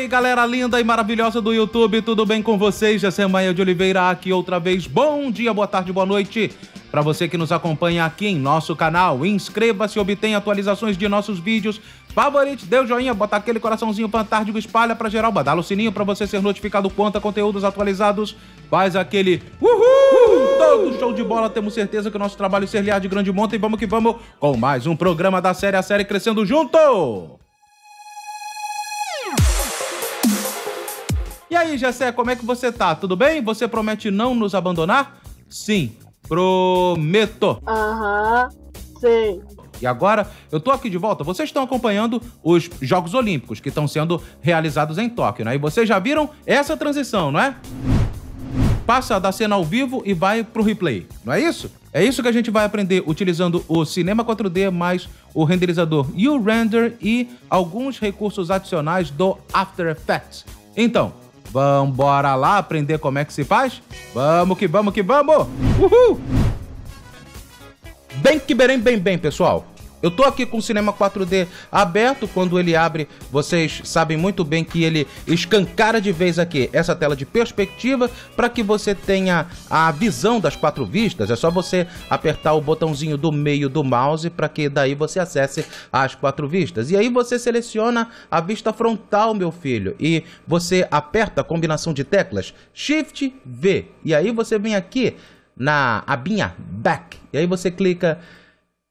aí, galera linda e maravilhosa do YouTube, tudo bem com vocês? Já é Maia de Oliveira aqui outra vez. Bom dia, boa tarde, boa noite. Para você que nos acompanha aqui em nosso canal, inscreva-se obtenha atualizações de nossos vídeos. Favorite, dê o joinha, bota aquele coraçãozinho fantástico, espalha para geral, badala o sininho para você ser notificado quanto conteúdos atualizados. Faz aquele uhul! Todo show de bola, temos certeza que o nosso trabalho é será de grande monta e vamos que vamos com mais um programa da série A Série Crescendo Junto! aí, Jessé, como é que você tá? Tudo bem? Você promete não nos abandonar? Sim, prometo. Aham, sim. E agora, eu tô aqui de volta. Vocês estão acompanhando os Jogos Olímpicos que estão sendo realizados em Tóquio, né? E vocês já viram essa transição, não é? Passa da cena ao vivo e vai pro replay, não é isso? É isso que a gente vai aprender utilizando o Cinema 4D mais o renderizador U-Render e alguns recursos adicionais do After Effects. Então, Vamos bora lá aprender como é que se faz? Vamos que vamos que vamos! Uhul! Bem que bem, bem bem, pessoal. Eu tô aqui com o cinema 4D aberto. Quando ele abre, vocês sabem muito bem que ele escancara de vez aqui essa tela de perspectiva para que você tenha a visão das quatro vistas. É só você apertar o botãozinho do meio do mouse para que daí você acesse as quatro vistas. E aí você seleciona a vista frontal, meu filho, e você aperta a combinação de teclas Shift V. E aí você vem aqui na abinha Back. E aí você clica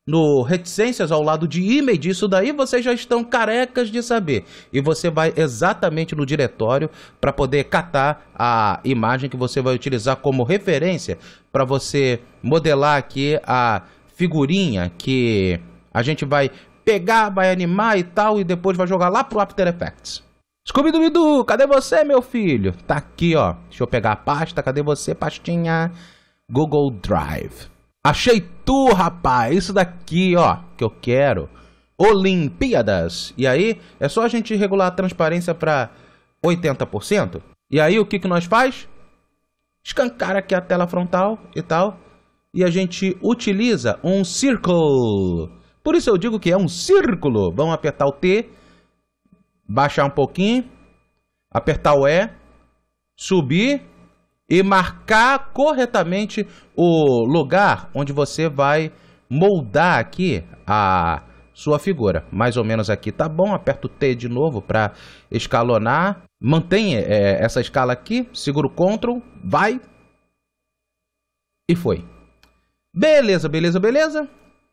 no Reticências ao lado de IME disso daí, vocês já estão carecas de saber. E você vai exatamente no diretório para poder catar a imagem que você vai utilizar como referência para você modelar aqui a figurinha que a gente vai pegar, vai animar e tal, e depois vai jogar lá pro After Effects. scooby doo cadê você, meu filho? Tá aqui, ó. Deixa eu pegar a pasta. Cadê você, pastinha? Google Drive. Achei tu, rapaz! Isso daqui, ó, que eu quero. Olimpíadas! E aí, é só a gente regular a transparência para 80%. E aí, o que, que nós faz? Escancar aqui a tela frontal e tal. E a gente utiliza um círculo. Por isso eu digo que é um círculo. Vamos apertar o T, baixar um pouquinho, apertar o E, subir e marcar corretamente o lugar onde você vai moldar aqui a sua figura. Mais ou menos aqui tá bom, aperta o T de novo para escalonar. Mantém é, essa escala aqui, segura o Ctrl, vai e foi. Beleza, beleza, beleza.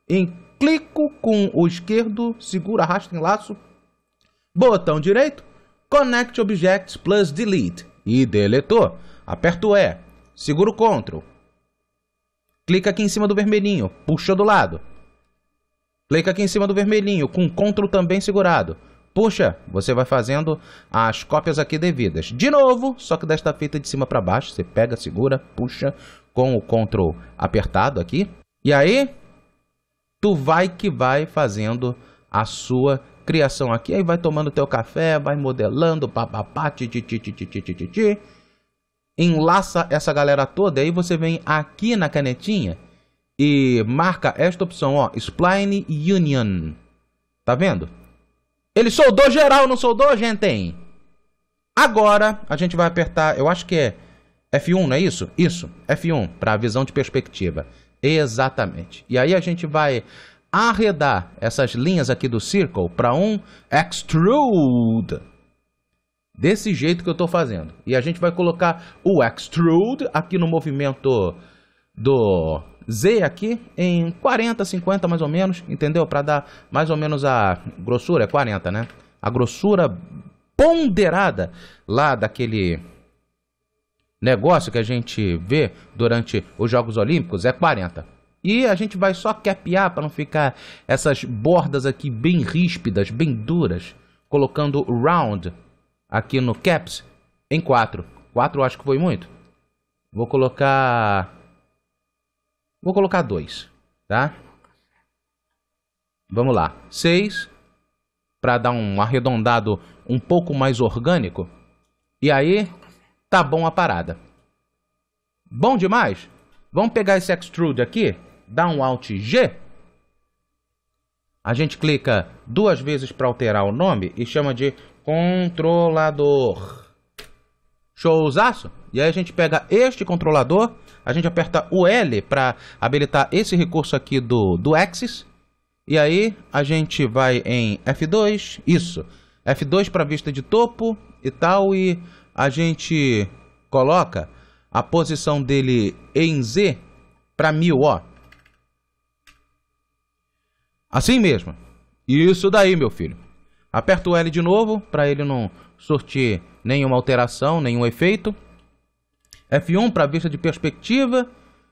Em, clico com o esquerdo, segura, arrasta em laço, botão direito, Connect Objects plus Delete e deletou aperta o E, segura o CTRL, clica aqui em cima do vermelhinho, puxa do lado. Clica aqui em cima do vermelhinho, com CTRL também segurado. Puxa, você vai fazendo as cópias aqui devidas. De novo, só que desta feita de cima para baixo, você pega, segura, puxa com o CTRL apertado aqui. E aí, tu vai que vai fazendo a sua criação aqui. Aí vai tomando teu café, vai modelando, papapá, ti, ti, ti, ti, ti, ti, ti, ti, ti enlaça essa galera toda, aí você vem aqui na canetinha e marca esta opção, ó, Spline Union. Tá vendo? Ele soldou geral, não soldou, gente? Hein? Agora, a gente vai apertar, eu acho que é F1, não é isso? Isso, F1, para visão de perspectiva. Exatamente. E aí a gente vai arredar essas linhas aqui do circle para um extrude. Desse jeito que eu estou fazendo. E a gente vai colocar o extrude aqui no movimento do Z aqui em 40, 50 mais ou menos, entendeu? Para dar mais ou menos a grossura, é 40, né? A grossura ponderada lá daquele negócio que a gente vê durante os Jogos Olímpicos é 40. E a gente vai só capear para não ficar essas bordas aqui bem ríspidas, bem duras, colocando round aqui no Caps em 4. 4 eu acho que foi muito. Vou colocar... Vou colocar 2, tá? Vamos lá. 6 para dar um arredondado um pouco mais orgânico. E aí, tá bom a parada. Bom demais? Vamos pegar esse extrude aqui, dar um Alt G. A gente clica duas vezes para alterar o nome e chama de Controlador. Showzaço? E aí a gente pega este controlador, a gente aperta o L para habilitar esse recurso aqui do, do Axis. E aí a gente vai em F2, isso. F2 para vista de topo e tal, e a gente coloca a posição dele em Z para 1000, ó. Assim mesmo. Isso daí, meu filho. Aperto o L de novo para ele não sortir nenhuma alteração, nenhum efeito. F1 para vista de perspectiva.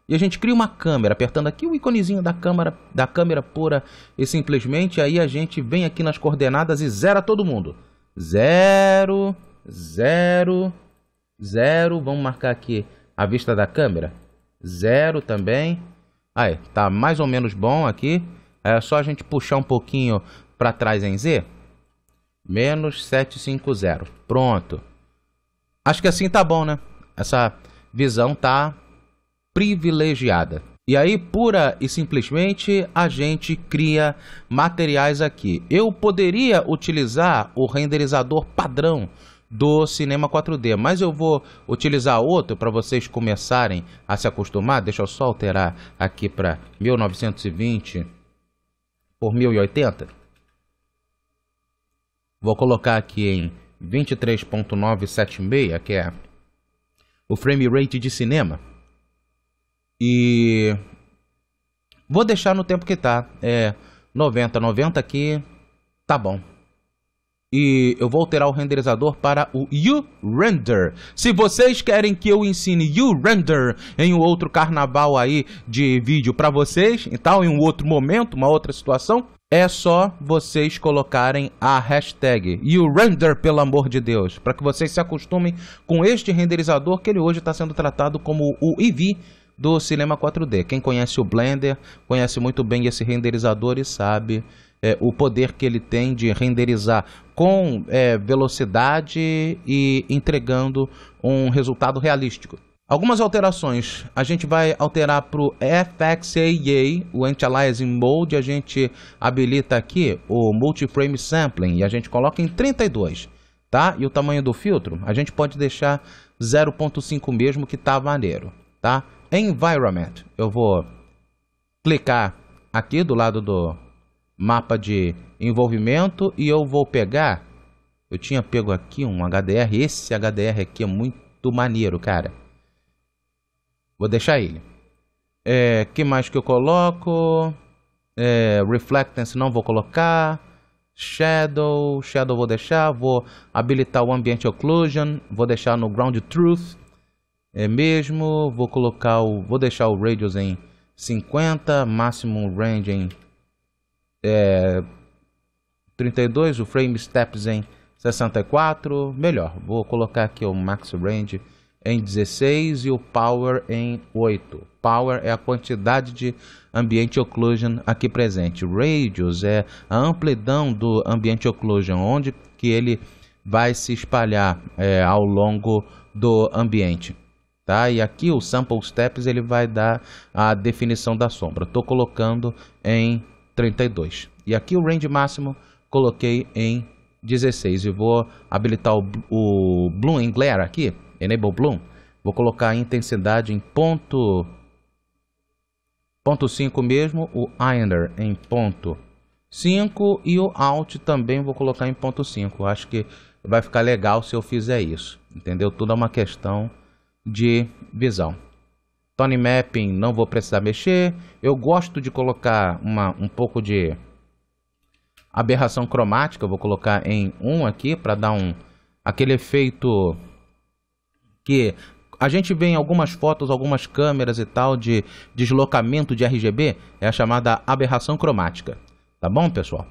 E a gente cria uma câmera, apertando aqui o iconezinho da câmera, da câmera pura e simplesmente aí a gente vem aqui nas coordenadas e zera todo mundo. Zero, zero, zero. Vamos marcar aqui a vista da câmera. Zero também. Aí, tá mais ou menos bom aqui. É só a gente puxar um pouquinho para trás em Z. Menos 750. Pronto. Acho que assim tá bom, né? Essa visão tá privilegiada. E aí, pura e simplesmente, a gente cria materiais aqui. Eu poderia utilizar o renderizador padrão do Cinema 4D, mas eu vou utilizar outro para vocês começarem a se acostumar. Deixa eu só alterar aqui para 1920 por 1080. Vou colocar aqui em 23.976, que é o frame rate de cinema. E vou deixar no tempo que tá. É 90, 90 aqui. Tá bom. E eu vou alterar o renderizador para o U-Render. Se vocês querem que eu ensine U-Render em um outro carnaval aí de vídeo para vocês e tal, em um outro momento, uma outra situação, é só vocês colocarem a hashtag e o render, pelo amor de Deus, para que vocês se acostumem com este renderizador que ele hoje está sendo tratado como o EV do Cinema 4D. Quem conhece o Blender conhece muito bem esse renderizador e sabe é, o poder que ele tem de renderizar com é, velocidade e entregando um resultado realístico. Algumas alterações. A gente vai alterar para o FXAA, o Anti-Aliasing Mode. A gente habilita aqui o Multi-Frame Sampling e a gente coloca em 32, tá? E o tamanho do filtro, a gente pode deixar 0.5 mesmo, que tá maneiro, tá? Environment, eu vou clicar aqui do lado do mapa de envolvimento e eu vou pegar... Eu tinha pego aqui um HDR, esse HDR aqui é muito maneiro, cara Vou deixar ele. É, que mais que eu coloco? É, reflectance não vou colocar. Shadow, Shadow vou deixar. Vou habilitar o Ambient Occlusion. Vou deixar no Ground Truth. É mesmo. Vou colocar o, vou deixar o Radius em 50. Máximo Range em é, 32. O Frame Steps em 64. Melhor. Vou colocar aqui o Max Range em 16 e o Power em 8. Power é a quantidade de ambiente occlusion aqui presente. Radius é a amplidão do ambiente occlusion, onde que ele vai se espalhar é, ao longo do ambiente. Tá? E aqui o sample steps ele vai dar a definição da sombra. Estou colocando em 32. E aqui o range máximo coloquei em 16. E vou habilitar o, o Bloom and Glare aqui Enable Bloom. Vou colocar a intensidade em ponto, ponto 5 mesmo, o Inder em ponto 5 e o Alt também vou colocar em ponto 5. Acho que vai ficar legal se eu fizer isso, entendeu? Tudo é uma questão de visão. Tone Mapping não vou precisar mexer. Eu gosto de colocar uma, um pouco de aberração cromática. vou colocar em 1 um aqui para dar um aquele efeito que a gente vê em algumas fotos, algumas câmeras e tal de deslocamento de RGB, é a chamada aberração cromática. Tá bom, pessoal?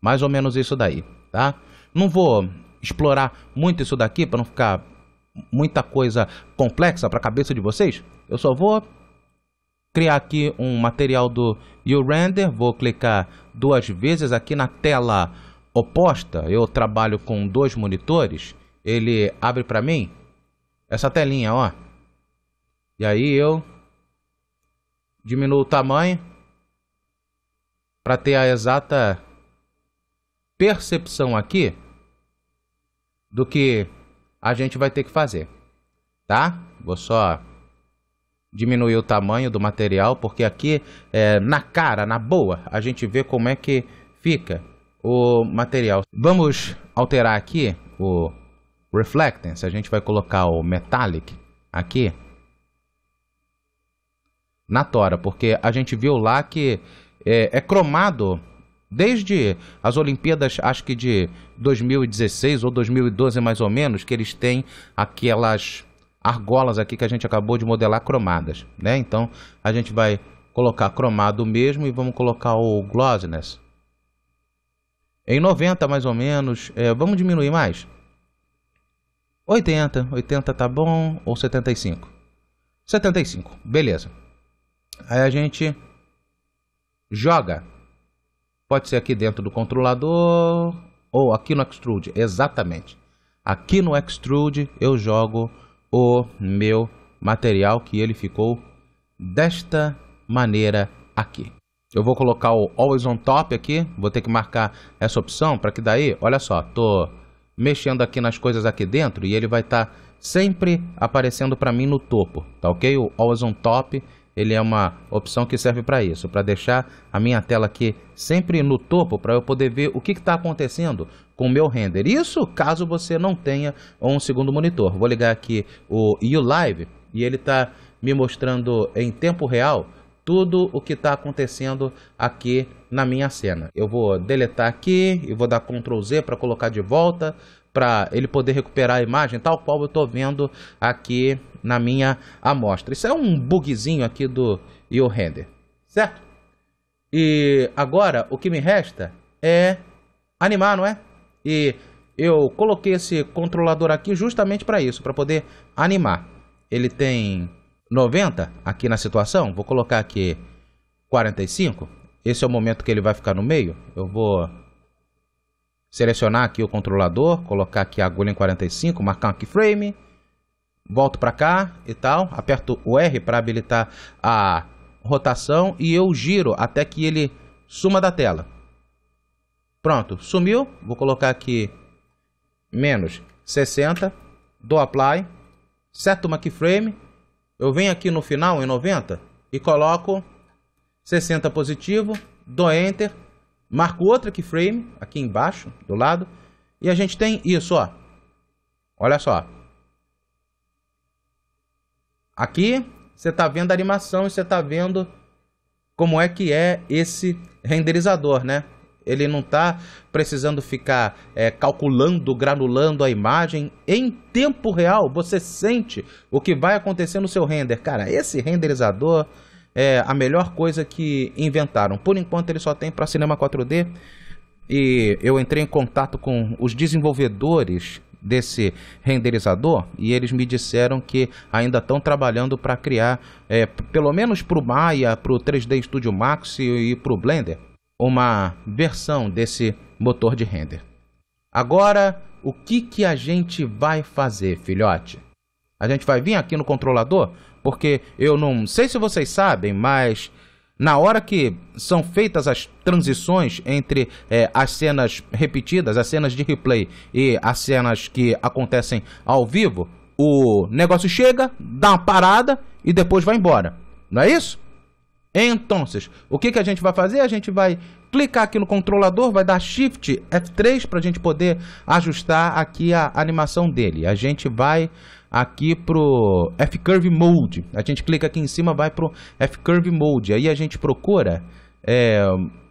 Mais ou menos isso daí, tá? Não vou explorar muito isso daqui para não ficar muita coisa complexa para a cabeça de vocês. Eu só vou criar aqui um material do URender, vou clicar duas vezes aqui na tela oposta. Eu trabalho com dois monitores, ele abre para mim essa telinha, ó. E aí eu diminuo o tamanho para ter a exata percepção aqui do que a gente vai ter que fazer, tá? Vou só diminuir o tamanho do material, porque aqui é, na cara, na boa, a gente vê como é que fica o material. Vamos alterar aqui o Reflectance, a gente vai colocar o Metallic aqui na tora, porque a gente viu lá que é, é cromado desde as Olimpíadas, acho que de 2016 ou 2012 mais ou menos, que eles têm aquelas argolas aqui que a gente acabou de modelar cromadas, né? Então a gente vai colocar cromado mesmo e vamos colocar o glossiness em 90 mais ou menos, é, vamos diminuir mais? 80, 80 tá bom, ou 75? 75, beleza. Aí a gente joga. Pode ser aqui dentro do controlador ou aqui no Extrude, exatamente. Aqui no Extrude eu jogo o meu material que ele ficou desta maneira aqui. Eu vou colocar o Always on Top aqui, vou ter que marcar essa opção para que daí, olha só, tô mexendo aqui nas coisas aqui dentro e ele vai estar tá sempre aparecendo para mim no topo, tá ok? O Always on Top, ele é uma opção que serve para isso, para deixar a minha tela aqui sempre no topo para eu poder ver o que está acontecendo com o meu render. Isso caso você não tenha um segundo monitor. Vou ligar aqui o Ulive Live e ele está me mostrando em tempo real tudo o que está acontecendo aqui na minha cena. Eu vou deletar aqui, e vou dar Ctrl Z para colocar de volta, para ele poder recuperar a imagem, tal qual eu estou vendo aqui na minha amostra. Isso é um bugzinho aqui do Render, certo? E agora o que me resta é animar, não é? E eu coloquei esse controlador aqui justamente para isso, para poder animar. Ele tem 90 aqui na situação, vou colocar aqui 45. Esse é o momento que ele vai ficar no meio. Eu vou selecionar aqui o controlador, colocar aqui a agulha em 45, marcar aqui frame, volto para cá e tal, aperto o R para habilitar a rotação e eu giro até que ele suma da tela. Pronto, sumiu, vou colocar aqui menos 60, dou apply, certo uma keyframe, eu venho aqui no final, em 90, e coloco 60 positivo, dou Enter, marco outra keyframe aqui embaixo, do lado, e a gente tem isso, ó. Olha só. Aqui você está vendo a animação e você está vendo como é que é esse renderizador, né? Ele não está precisando ficar é, calculando, granulando a imagem. Em tempo real, você sente o que vai acontecer no seu render. Cara, esse renderizador é a melhor coisa que inventaram. Por enquanto, ele só tem para cinema 4D. E eu entrei em contato com os desenvolvedores desse renderizador e eles me disseram que ainda estão trabalhando para criar, é, pelo menos para o Maya, para o 3D Studio Max e, e para o Blender uma versão desse motor de render. Agora, o que, que a gente vai fazer, filhote? A gente vai vir aqui no controlador, porque eu não sei se vocês sabem, mas na hora que são feitas as transições entre é, as cenas repetidas, as cenas de replay e as cenas que acontecem ao vivo, o negócio chega, dá uma parada e depois vai embora. Não é isso? Então, o que, que a gente vai fazer? A gente vai clicar aqui no controlador, vai dar Shift F3 para a gente poder ajustar aqui a animação dele. A gente vai aqui pro F-Curve Mode. A gente clica aqui em cima, vai pro F-Curve Mode. Aí a gente procura é,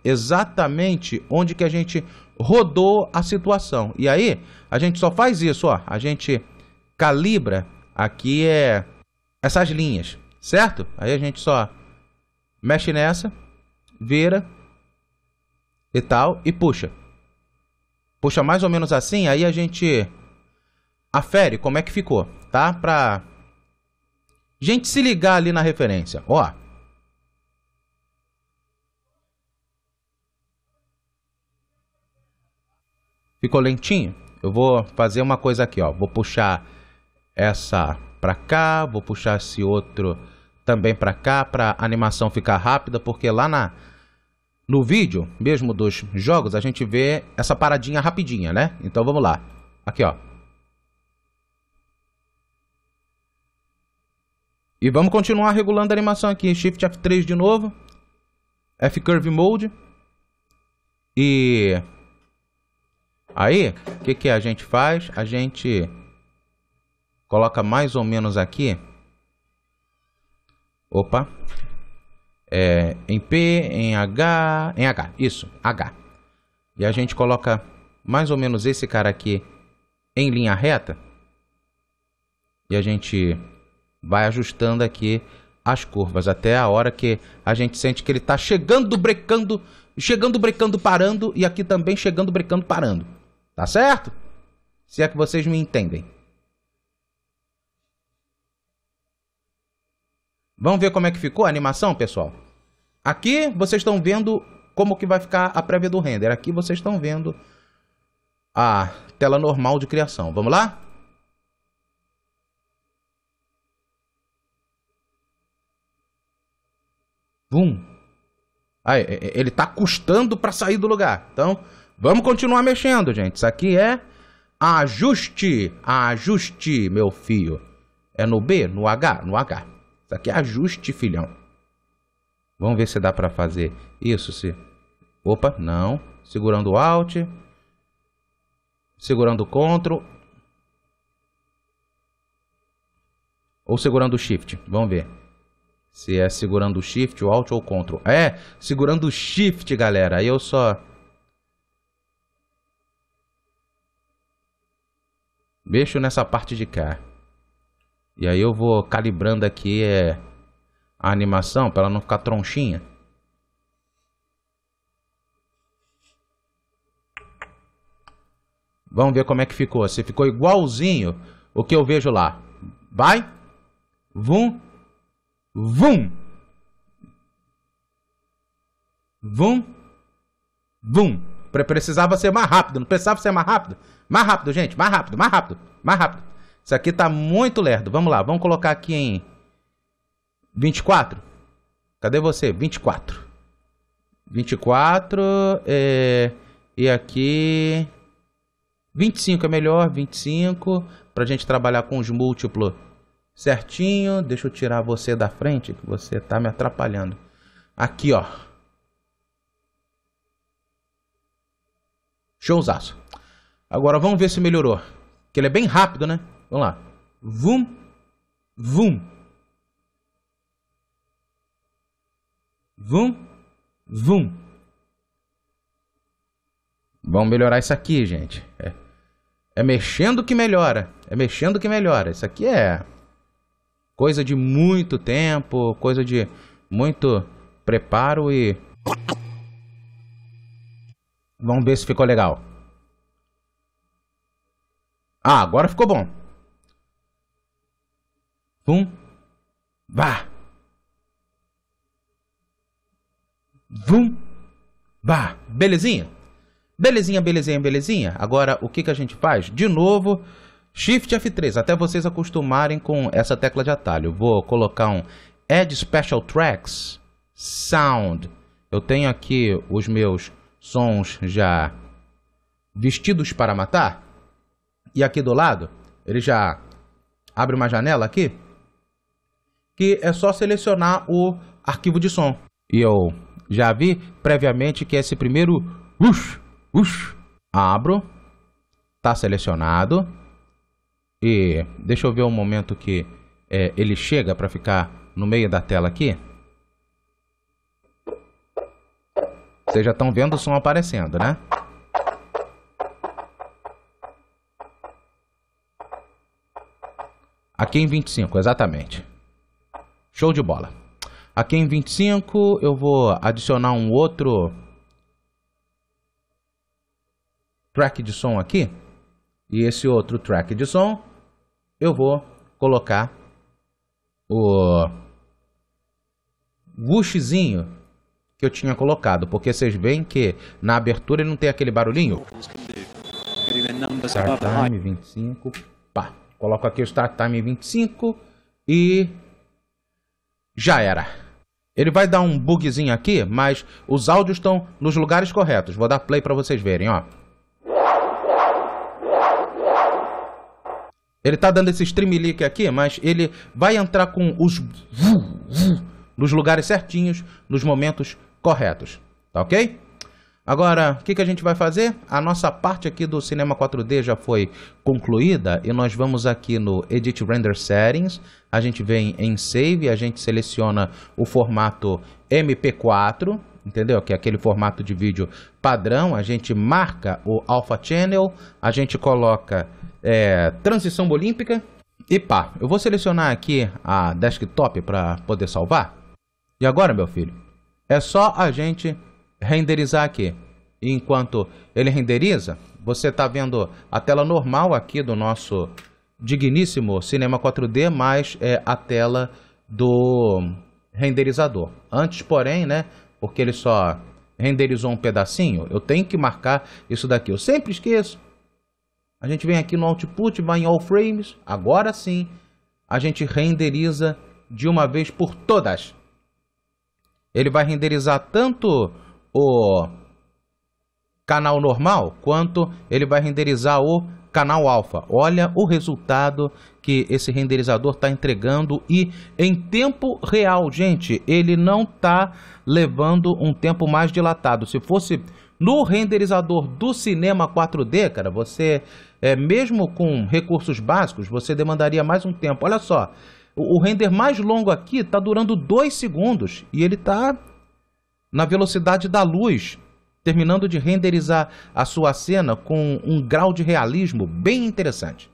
exatamente onde que a gente rodou a situação. E aí, a gente só faz isso, ó. A gente calibra aqui é, essas linhas, certo? Aí a gente só mexe nessa, vira e tal, e puxa. Puxa mais ou menos assim, aí a gente afere como é que ficou, tá? Pra gente se ligar ali na referência, ó. Ficou lentinho? Eu vou fazer uma coisa aqui, ó. Vou puxar essa pra cá, vou puxar esse outro também para cá, para a animação ficar rápida, porque lá na no vídeo mesmo dos jogos, a gente vê essa paradinha rapidinha, né? Então vamos lá. Aqui, ó. E vamos continuar regulando a animação aqui. Shift F3 de novo. F-Curve Mode. E... Aí, o que, que a gente faz? A gente coloca mais ou menos aqui Opa. É, em P, em H, em H, isso, H. E a gente coloca mais ou menos esse cara aqui em linha reta. E a gente vai ajustando aqui as curvas até a hora que a gente sente que ele está chegando, brecando, chegando, brecando, parando e aqui também chegando, brecando, parando. Tá certo? Se é que vocês me entendem. Vamos ver como é que ficou a animação, pessoal? Aqui vocês estão vendo como que vai ficar a prévia do render. Aqui vocês estão vendo a tela normal de criação. Vamos lá? Bum. Aí, ele está custando para sair do lugar. Então, vamos continuar mexendo, gente. Isso aqui é ajuste. Ajuste, meu filho. É no B? No H? No H. Isso aqui é ajuste, filhão. Vamos ver se dá para fazer isso. Se... Opa, não. Segurando o Alt. Segurando o Ctrl. Ou segurando o Shift. Vamos ver. Se é segurando o Shift, o Alt ou o Ctrl. É, segurando o Shift, galera. Aí eu só... Mexo nessa parte de cá. E aí eu vou calibrando aqui é, a animação para ela não ficar tronchinha. Vamos ver como é que ficou. Se ficou igualzinho o que eu vejo lá. Vai. Vum. Vum. Vum. Vum. Precisava ser mais rápido. Não precisava ser mais rápido? Mais rápido, gente. Mais rápido, mais rápido, mais rápido. Isso aqui tá muito lerdo. Vamos lá, vamos colocar aqui em 24. Cadê você? 24. 24 é... e aqui 25 é melhor, 25 para a gente trabalhar com os múltiplos certinho. Deixa eu tirar você da frente que você tá me atrapalhando. Aqui, ó. Showzaço. Agora vamos ver se melhorou. Que ele é bem rápido, né? Vamos lá. Vum, vum. Vum, vum. Vamos melhorar isso aqui, gente. É, é mexendo que melhora. É mexendo que melhora. Isso aqui é coisa de muito tempo, coisa de muito preparo e. Vamos ver se ficou legal. Ah, agora ficou bom. Vum. Vá. Vum. Vá. Belezinha? Belezinha, belezinha, belezinha. Agora, o que, que a gente faz? De novo, Shift F3. Até vocês acostumarem com essa tecla de atalho. Vou colocar um Add Special Tracks Sound. Eu tenho aqui os meus sons já vestidos para matar. E aqui do lado, ele já abre uma janela aqui que é só selecionar o arquivo de som. E eu já vi previamente que esse primeiro ush, ush, abro, tá selecionado. E deixa eu ver o um momento que é, ele chega para ficar no meio da tela aqui. Vocês já estão vendo o som aparecendo, né? Aqui em 25, exatamente. Show de bola. Aqui em 25 eu vou adicionar um outro track de som aqui. E esse outro track de som eu vou colocar o gushzinho que eu tinha colocado, porque vocês veem que na abertura ele não tem aquele barulhinho. Start time 25, pá. Coloco aqui o start time 25 e já era. Ele vai dar um bugzinho aqui, mas os áudios estão nos lugares corretos. Vou dar play para vocês verem, ó. Ele tá dando esse stream leak aqui, mas ele vai entrar com os nos lugares certinhos, nos momentos corretos, tá OK? Agora, o que, que a gente vai fazer? A nossa parte aqui do Cinema 4D já foi concluída e nós vamos aqui no Edit Render Settings, a gente vem em Save, a gente seleciona o formato MP4, entendeu? Que é aquele formato de vídeo padrão, a gente marca o Alpha Channel, a gente coloca é, transição olímpica e pá. Eu vou selecionar aqui a desktop para poder salvar. E agora, meu filho, é só a gente renderizar aqui. E enquanto ele renderiza, você está vendo a tela normal aqui do nosso digníssimo cinema 4D, mais é, a tela do renderizador. Antes, porém, né, porque ele só renderizou um pedacinho, eu tenho que marcar isso daqui. Eu sempre esqueço. A gente vem aqui no Output, vai em All Frames, agora sim, a gente renderiza de uma vez por todas. Ele vai renderizar tanto o canal normal, quanto ele vai renderizar o canal alfa. Olha o resultado que esse renderizador está entregando e em tempo real, gente, ele não está levando um tempo mais dilatado. Se fosse no renderizador do cinema 4D, cara, você, é, mesmo com recursos básicos, você demandaria mais um tempo. Olha só, o, render mais longo aqui está durando 2 segundos e ele está na velocidade da luz, terminando de renderizar a sua cena com um grau de realismo bem interessante.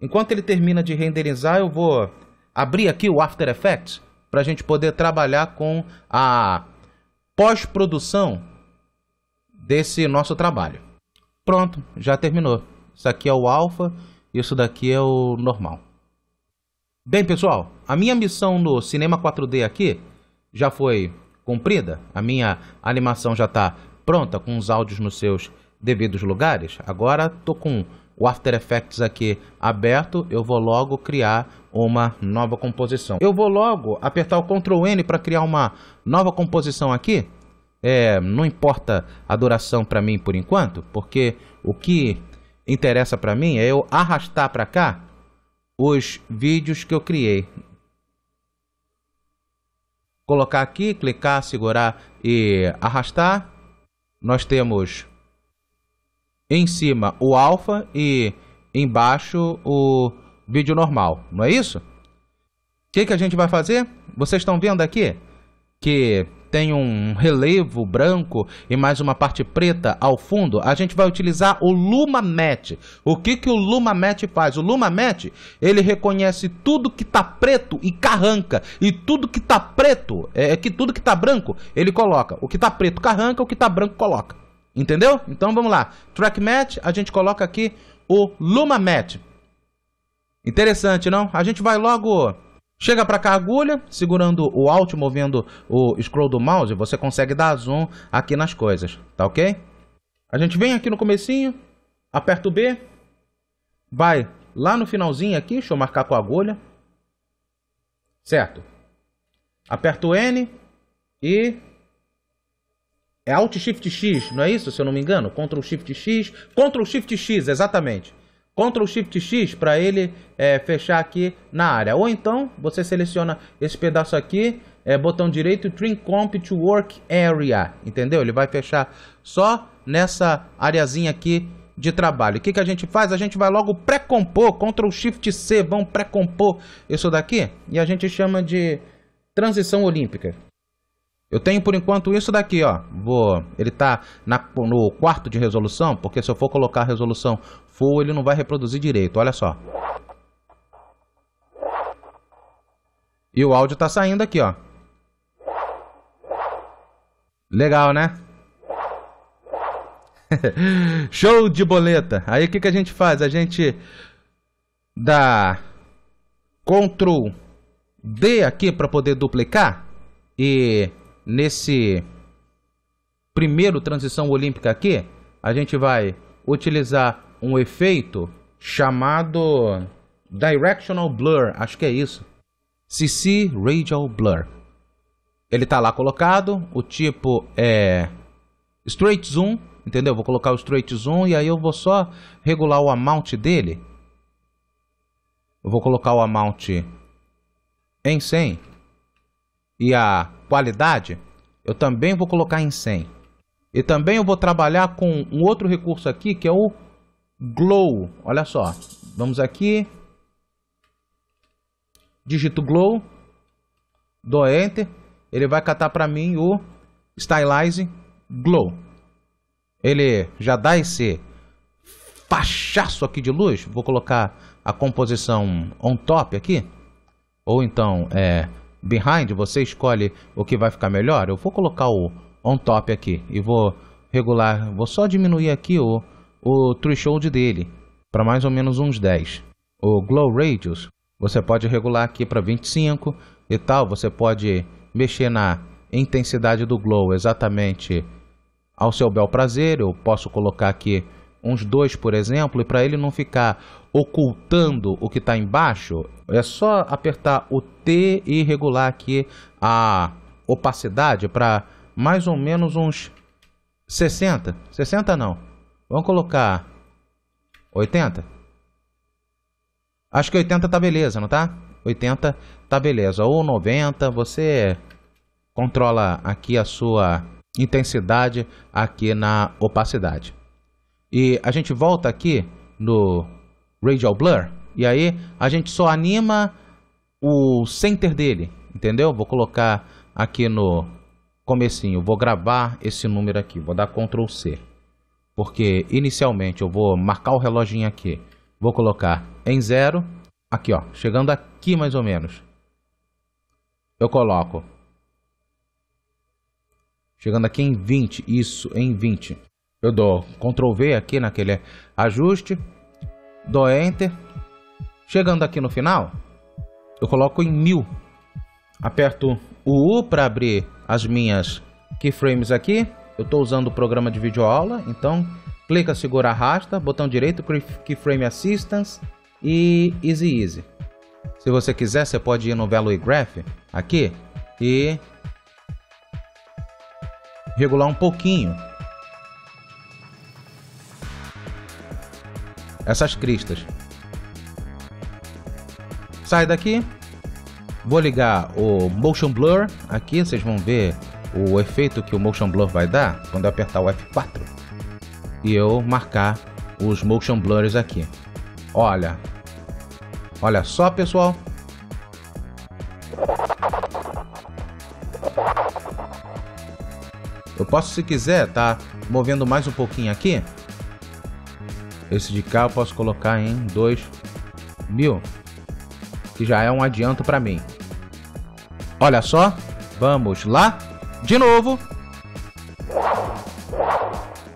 Enquanto ele termina de renderizar, eu vou abrir aqui o After Effects para a gente poder trabalhar com a pós-produção desse nosso trabalho. Pronto, já terminou. Isso aqui é o alfa, isso daqui é o normal. Bem, pessoal, a minha missão no Cinema 4D aqui já foi cumprida? A minha animação já está pronta com os áudios nos seus devidos lugares? Agora tô com o After Effects aqui aberto, eu vou logo criar uma nova composição. Eu vou logo apertar o Ctrl N para criar uma nova composição aqui. É, não importa a duração para mim por enquanto, porque o que interessa para mim é eu arrastar para cá os vídeos que eu criei colocar aqui, clicar, segurar e arrastar. Nós temos em cima o alfa e embaixo o vídeo normal, não é isso? O que, que a gente vai fazer? Vocês estão vendo aqui que tem um relevo branco e mais uma parte preta ao fundo, a gente vai utilizar o LumaMet. O que, que o LumaMet faz? O LumaMet, ele reconhece tudo que está preto e carranca. E tudo que está preto, é, é que tudo que está branco, ele coloca. O que está preto carranca, o que está branco coloca. Entendeu? Então vamos lá. Track Match, a gente coloca aqui o LumaMet. Interessante, não? A gente vai logo Chega para a agulha segurando o Alt, movendo o scroll do mouse, você consegue dar zoom aqui nas coisas, tá ok? A gente vem aqui no comecinho, aperta o B, vai lá no finalzinho aqui, deixa eu marcar com a agulha, certo? Aperta o N e é Alt Shift X, não é isso, se eu não me engano? Ctrl Shift X, Ctrl Shift X, exatamente. Ctrl Shift X para ele é, fechar aqui na área. Ou então você seleciona esse pedaço aqui, é, botão direito, Trim Comp to Work Area, entendeu? Ele vai fechar só nessa areazinha aqui de trabalho. O que, que a gente faz? A gente vai logo pré-compor, Ctrl Shift C, vamos pré-compor isso daqui e a gente chama de transição olímpica. Eu tenho por enquanto isso daqui, ó. Vou, ele está no quarto de resolução, porque se eu for colocar a resolução full, ele não vai reproduzir direito. Olha só. E o áudio está saindo aqui, ó. Legal, né? Show de boleta. Aí o que, que a gente faz? A gente dá Ctrl D aqui para poder duplicar e nesse primeiro transição olímpica aqui, a gente vai utilizar um efeito chamado Directional Blur, acho que é isso. CC Radial Blur. Ele está lá colocado, o tipo é Straight Zoom, entendeu? Vou colocar o Straight Zoom e aí eu vou só regular o amount dele. Eu vou colocar o amount em 100 e a qualidade, eu também vou colocar em 100. E também eu vou trabalhar com um outro recurso aqui, que é o Glow. Olha só, vamos aqui, digito Glow, dou Enter, ele vai catar para mim o Stylize Glow. Ele já dá esse fachaço aqui de luz. Vou colocar a composição on top aqui. Ou então é behind, você escolhe o que vai ficar melhor. Eu vou colocar o on top aqui e vou regular, vou só diminuir aqui o, o threshold dele para mais ou menos uns 10. O glow radius você pode regular aqui para 25 e tal, você pode mexer na intensidade do glow exatamente ao seu bel prazer. Eu posso colocar aqui uns dois, por exemplo, e para ele não ficar ocultando o que está embaixo, é só apertar o T e regular aqui a opacidade para mais ou menos uns 60. 60 não. Vamos colocar 80. Acho que 80 tá beleza, não tá? 80 tá beleza. Ou 90, você controla aqui a sua intensidade aqui na opacidade. E a gente volta aqui no Radial Blur. E aí a gente só anima o center dele, entendeu? Vou colocar aqui no comecinho, vou gravar esse número aqui, vou dar Ctrl C. Porque inicialmente eu vou marcar o reloginho aqui, vou colocar em zero, aqui ó, chegando aqui mais ou menos. Eu coloco, chegando aqui em 20, isso, em 20. Eu dou Ctrl V aqui naquele ajuste, dou Enter. Chegando aqui no final, eu coloco em 1000. Aperto o U para abrir as minhas keyframes aqui. Eu estou usando o programa de vídeo aula, então clica, segura, arrasta, botão direito, keyframe assistance e easy easy. Se você quiser, você pode ir no Value Graph aqui e regular um pouquinho essas cristas. Sai daqui. Vou ligar o Motion Blur aqui, vocês vão ver o efeito que o Motion Blur vai dar quando eu apertar o F4 e eu marcar os Motion Blurs aqui. Olha, olha só pessoal. Eu posso, se quiser, tá movendo mais um pouquinho aqui esse de cá eu posso colocar em 2 mil, que já é um adianto para mim. Olha só, vamos lá de novo.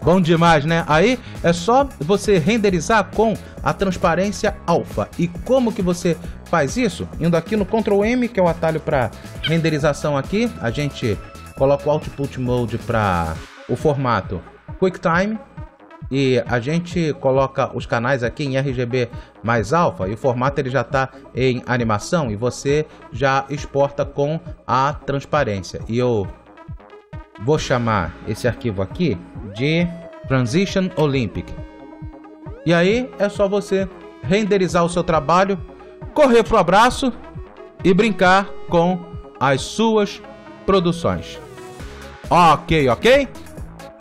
Bom demais, né? Aí é só você renderizar com a transparência alfa. E como que você faz isso? Indo aqui no Ctrl M, que é o atalho para renderização aqui, a gente coloca o Output Mode para o formato QuickTime e a gente coloca os canais aqui em RGB mais alfa e o formato ele já está em animação e você já exporta com a transparência. E eu vou chamar esse arquivo aqui de Transition Olympic. E aí é só você renderizar o seu trabalho, correr pro abraço e brincar com as suas produções. Ok, ok?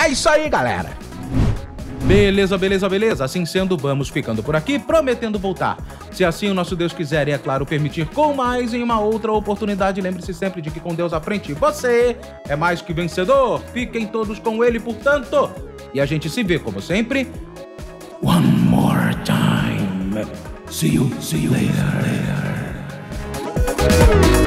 É isso aí, galera! Beleza, beleza, beleza. Assim sendo, vamos ficando por aqui, prometendo voltar. Se assim o nosso Deus quiser e, é claro, permitir com mais em uma outra oportunidade, lembre-se sempre de que com Deus à frente você é mais que vencedor. Fiquem todos com Ele, portanto. E a gente se vê, como sempre. One more time. See you, see you later. later.